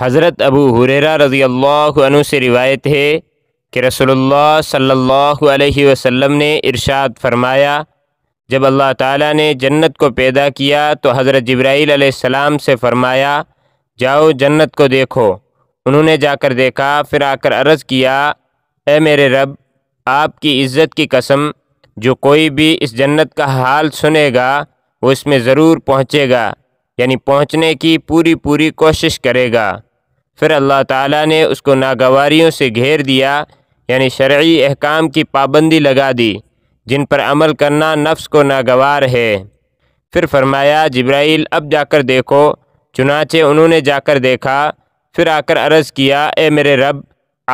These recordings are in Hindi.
हज़रत अबू हुरेरा रज़ी अल्लाह से रिवायत है कि रसोल्ला सल्ला वसम ने इरशाद फरमाया जब अल्लाह ताला ने जन्नत को पैदा किया तो हज़रत जब्राईल से फ़रमाया जाओ जन्नत को देखो उन्होंने जाकर देखा फिर आकर अर्ज़ किया ए मेरे रब आपकी इज़्ज़त की कसम जो कोई भी इस जन्नत का हाल सुनेगा वो इसमें ज़रूर पहुँचेगा यानी पहुँचने की पूरी पूरी कोशिश करेगा फिर अल्लाह ताला ने उसको नागवारियों से घेर दिया यानी शर्य अहकाम की पाबंदी लगा दी जिन पर अमल करना नफ्स को नागवार है फिर फरमाया जब्राइल अब जाकर देखो चुनाचे उन्होंने जाकर देखा फिर आकर अर्ज़ किया ए मेरे रब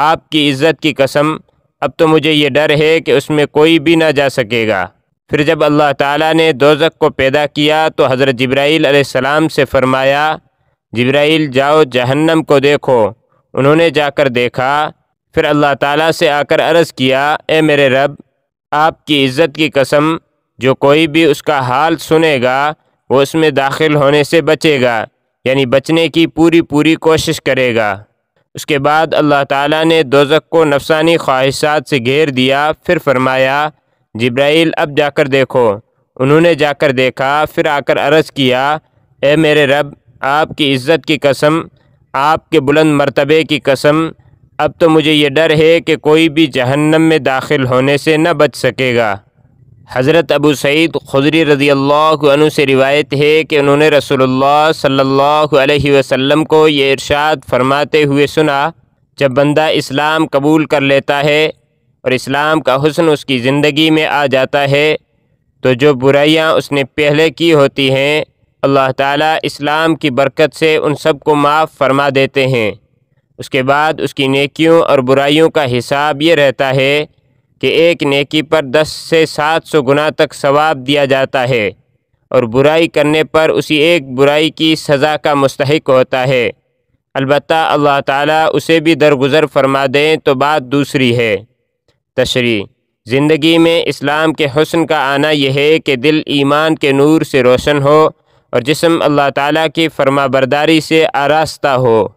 आपकी इज़्ज़त की कसम अब तो मुझे ये डर है कि उसमें कोई भी ना जा सकेगा फिर जब अल्लाह ताला ने दोजक को पैदा किया तो हज़रत जब्राईल सलाम से फ़रमाया जब्राइल जाओ जहन्नम को देखो उन्होंने जाकर देखा फिर अल्लाह ताला से आकर अर्ज़ किया ए मेरे रब आपकी इज़्ज़त की कसम जो कोई भी उसका हाल सुनेगा वो उसमें दाखिल होने से बचेगा यानी बचने की पूरी पूरी कोशिश करेगा उसके बाद अल्लाह ताला ने दोजक को नफसानी ख्वाहिशात से घेर दिया फिर फरमाया जब्राइल अब जाकर देखो उन्होंने जाकर देखा फिर आकर अर्ज़ किया ए मेरे रब आपकी इज़्ज़त की कसम आपके बुलंद मरतबे की कसम अब तो मुझे ये डर है कि कोई भी जहन्नम में दाखिल होने से न बच सकेगा हज़रत अबू सईद खुदरी रज़ी अल्लाह से रिवायत है कि उन्होंने रसूलुल्लाह सल्लल्लाहु अलैहि वसल्लम को ये इरशाद फरमाते हुए सुना जब बंदा इस्लाम कबूल कर लेता है और इस्लाम का हुस्न उसकी ज़िंदगी में आ जाता है तो जो बुराइयाँ उसने पहले की होती हैं अल्लाह ताला इस्लाम की बरकत से उन सब को माफ़ फरमा देते हैं उसके बाद उसकी नेकियों और बुराइयों का हिसाब ये रहता है कि एक नेकी पर दस से सात सौ गुना तक सवाब दिया जाता है और बुराई करने पर उसी एक बुराई की सज़ा का मुस्तक होता है अलबत् अल्लाह ताला उसे भी दरगुजर फरमा दें तो बात दूसरी है तशरी ज़िंदगी में इस्लाम के हसन का आना यह है कि दिल ईमान के नूर से रोशन हो और जिसम अल्लाह ताला की फरमाबरदारी से आरास्ता हो